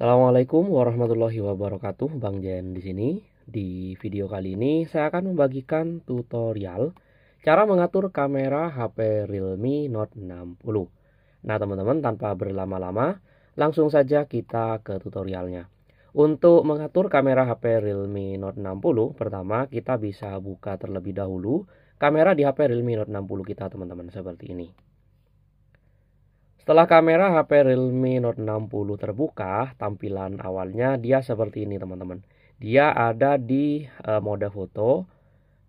Assalamualaikum warahmatullahi wabarakatuh, Bang Jen di sini. Di video kali ini saya akan membagikan tutorial cara mengatur kamera HP Realme Note 60. Nah, teman-teman tanpa berlama-lama, langsung saja kita ke tutorialnya. Untuk mengatur kamera HP Realme Note 60, pertama kita bisa buka terlebih dahulu kamera di HP Realme Note 60 kita, teman-teman, seperti ini. Setelah kamera HP Realme Note 60 terbuka, tampilan awalnya dia seperti ini teman-teman. Dia ada di e, mode foto.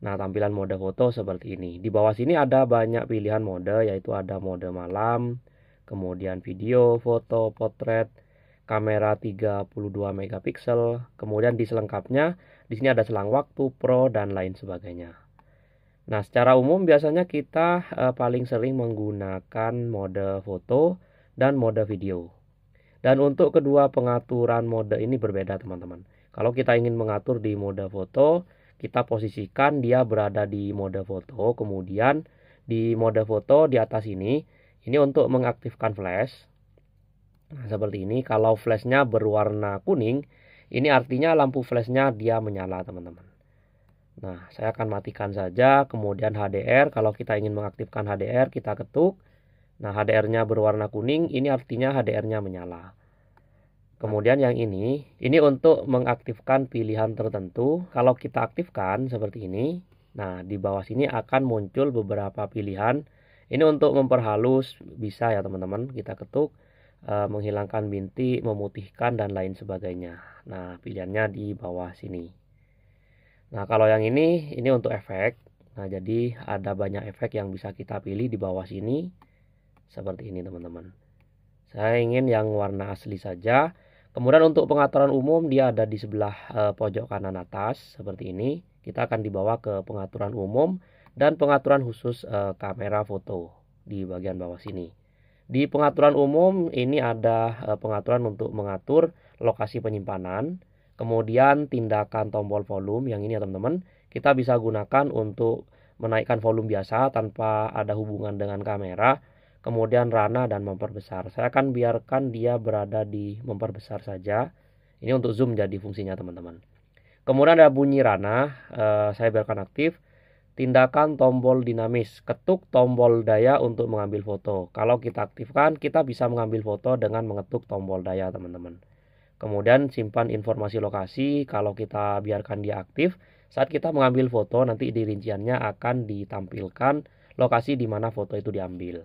Nah, tampilan mode foto seperti ini. Di bawah sini ada banyak pilihan mode, yaitu ada mode malam, kemudian video, foto, potret, kamera 32 megapiksel, kemudian di selengkapnya di sini ada selang waktu, pro dan lain sebagainya. Nah, secara umum biasanya kita uh, paling sering menggunakan mode foto dan mode video. Dan untuk kedua pengaturan mode ini berbeda, teman-teman. Kalau kita ingin mengatur di mode foto, kita posisikan dia berada di mode foto, kemudian di mode foto di atas ini, ini untuk mengaktifkan flash. Nah, seperti ini, kalau flashnya berwarna kuning, ini artinya lampu flashnya dia menyala, teman-teman. Nah, saya akan matikan saja, kemudian HDR, kalau kita ingin mengaktifkan HDR, kita ketuk. Nah, HDR-nya berwarna kuning, ini artinya HDR-nya menyala. Kemudian yang ini, ini untuk mengaktifkan pilihan tertentu. Kalau kita aktifkan seperti ini, nah di bawah sini akan muncul beberapa pilihan. Ini untuk memperhalus, bisa ya teman-teman, kita ketuk eh, menghilangkan binti, memutihkan, dan lain sebagainya. Nah, pilihannya di bawah sini. Nah, kalau yang ini, ini untuk efek. Nah, jadi ada banyak efek yang bisa kita pilih di bawah sini. Seperti ini, teman-teman. Saya ingin yang warna asli saja. Kemudian untuk pengaturan umum, dia ada di sebelah eh, pojok kanan atas. Seperti ini. Kita akan dibawa ke pengaturan umum dan pengaturan khusus eh, kamera foto di bagian bawah sini. Di pengaturan umum, ini ada eh, pengaturan untuk mengatur lokasi penyimpanan Kemudian tindakan tombol volume yang ini ya teman-teman, kita bisa gunakan untuk menaikkan volume biasa tanpa ada hubungan dengan kamera. Kemudian rana dan memperbesar. Saya akan biarkan dia berada di memperbesar saja. Ini untuk zoom jadi fungsinya teman-teman. Kemudian ada bunyi rana, eh, saya biarkan aktif. Tindakan tombol dinamis, ketuk tombol daya untuk mengambil foto. Kalau kita aktifkan, kita bisa mengambil foto dengan mengetuk tombol daya teman-teman. Kemudian simpan informasi lokasi kalau kita biarkan dia aktif. Saat kita mengambil foto nanti di rinciannya akan ditampilkan lokasi di mana foto itu diambil.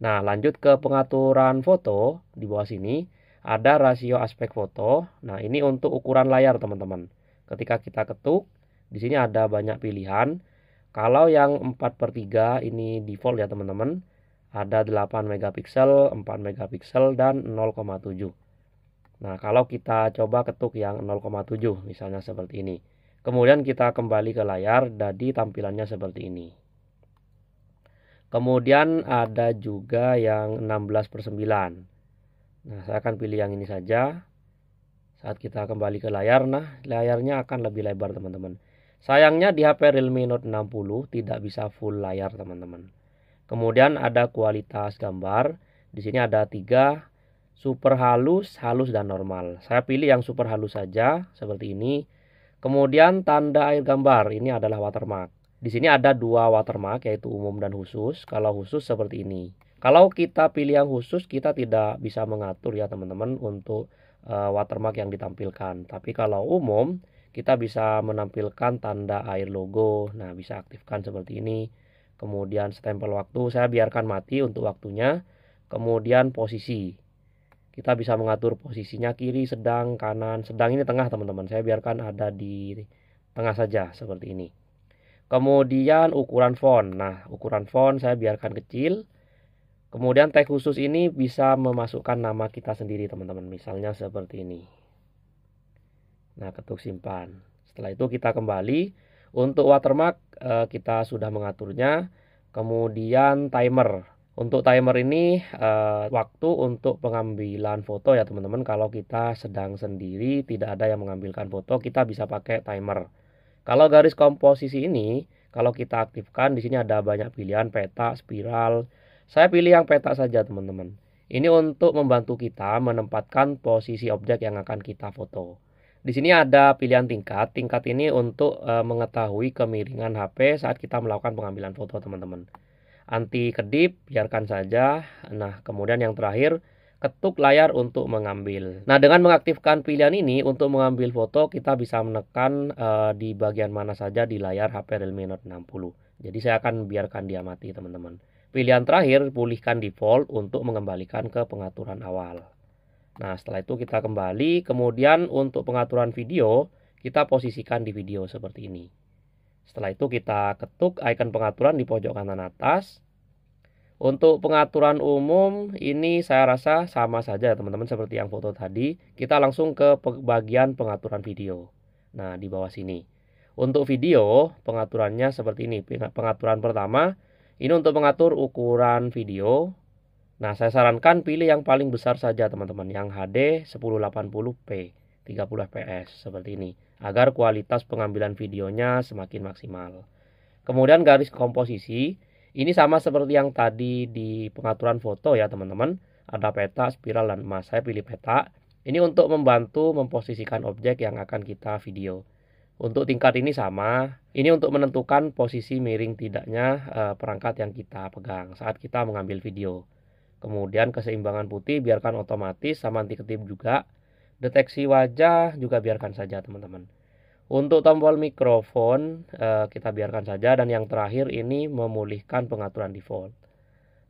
Nah, lanjut ke pengaturan foto di bawah sini ada rasio aspek foto. Nah, ini untuk ukuran layar, teman-teman. Ketika kita ketuk, di sini ada banyak pilihan. Kalau yang 4 per 3 ini default ya teman-teman. Ada 8 megapiksel, 4 megapiksel dan 0,7. Nah, kalau kita coba ketuk yang 0,7 misalnya seperti ini. Kemudian kita kembali ke layar jadi tampilannya seperti ini. Kemudian ada juga yang 16 9. Nah, saya akan pilih yang ini saja. Saat kita kembali ke layar, nah layarnya akan lebih lebar teman-teman. Sayangnya di HP Realme Note 60 tidak bisa full layar teman-teman. Kemudian ada kualitas gambar. Di sini ada tiga super halus, halus dan normal. Saya pilih yang super halus saja seperti ini. Kemudian tanda air gambar ini adalah watermark. Di sini ada dua watermark yaitu umum dan khusus. Kalau khusus seperti ini. Kalau kita pilih yang khusus kita tidak bisa mengatur ya teman-teman untuk uh, watermark yang ditampilkan. Tapi kalau umum kita bisa menampilkan tanda air logo. Nah, bisa aktifkan seperti ini. Kemudian stempel waktu saya biarkan mati untuk waktunya. Kemudian posisi kita bisa mengatur posisinya kiri sedang kanan sedang ini tengah teman-teman saya biarkan ada di tengah saja seperti ini kemudian ukuran font nah ukuran font saya biarkan kecil kemudian tag khusus ini bisa memasukkan nama kita sendiri teman-teman misalnya seperti ini nah ketuk simpan setelah itu kita kembali untuk watermark eh, kita sudah mengaturnya kemudian timer untuk timer ini uh, waktu untuk pengambilan foto ya teman-teman. Kalau kita sedang sendiri tidak ada yang mengambilkan foto, kita bisa pakai timer. Kalau garis komposisi ini, kalau kita aktifkan di sini ada banyak pilihan peta, spiral. Saya pilih yang peta saja teman-teman. Ini untuk membantu kita menempatkan posisi objek yang akan kita foto. Di sini ada pilihan tingkat. Tingkat ini untuk eh, mengetahui kemiringan HP saat kita melakukan pengambilan foto teman-teman anti kedip biarkan saja. Nah, kemudian yang terakhir ketuk layar untuk mengambil. Nah, dengan mengaktifkan pilihan ini untuk mengambil foto kita bisa menekan uh, di bagian mana saja di layar HP Realme Note 60. Jadi saya akan biarkan dia mati, teman-teman. Pilihan terakhir pulihkan default untuk mengembalikan ke pengaturan awal. Nah, setelah itu kita kembali, kemudian untuk pengaturan video kita posisikan di video seperti ini. Setelah itu kita ketuk icon pengaturan di pojok kanan atas. Untuk pengaturan umum ini saya rasa sama saja teman-teman seperti yang foto tadi. Kita langsung ke bagian pengaturan video. Nah, di bawah sini. Untuk video, pengaturannya seperti ini. Pengaturan pertama, ini untuk mengatur ukuran video. Nah, saya sarankan pilih yang paling besar saja teman-teman, yang HD 1080p. 30 fps seperti ini agar kualitas pengambilan videonya semakin maksimal. Kemudian garis komposisi ini sama seperti yang tadi di pengaturan foto ya teman-teman. Ada peta, spiral, dan emas. Saya pilih peta. Ini untuk membantu memposisikan objek yang akan kita video. Untuk tingkat ini sama. Ini untuk menentukan posisi miring tidaknya eh, perangkat yang kita pegang saat kita mengambil video. Kemudian keseimbangan putih biarkan otomatis sama anti ketip juga Deteksi wajah juga biarkan saja teman-teman. Untuk tombol mikrofon eh, kita biarkan saja dan yang terakhir ini memulihkan pengaturan default.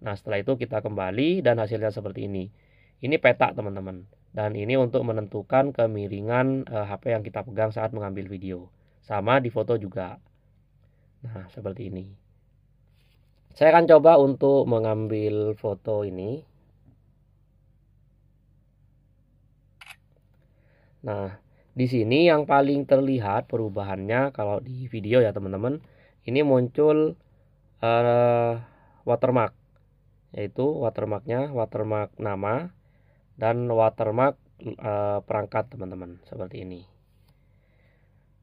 Nah setelah itu kita kembali dan hasilnya seperti ini. Ini petak teman-teman dan ini untuk menentukan kemiringan HP eh, yang kita pegang saat mengambil video. Sama di foto juga. Nah seperti ini. Saya akan coba untuk mengambil foto ini Nah, di sini yang paling terlihat perubahannya kalau di video ya teman-teman, ini muncul uh, watermark, yaitu watermarknya watermark nama dan watermark uh, perangkat teman-teman seperti ini.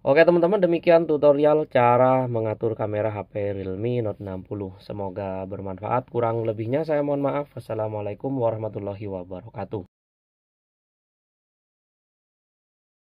Oke teman-teman demikian tutorial cara mengatur kamera HP Realme Note 60. Semoga bermanfaat. Kurang lebihnya saya mohon maaf. Wassalamualaikum warahmatullahi wabarakatuh.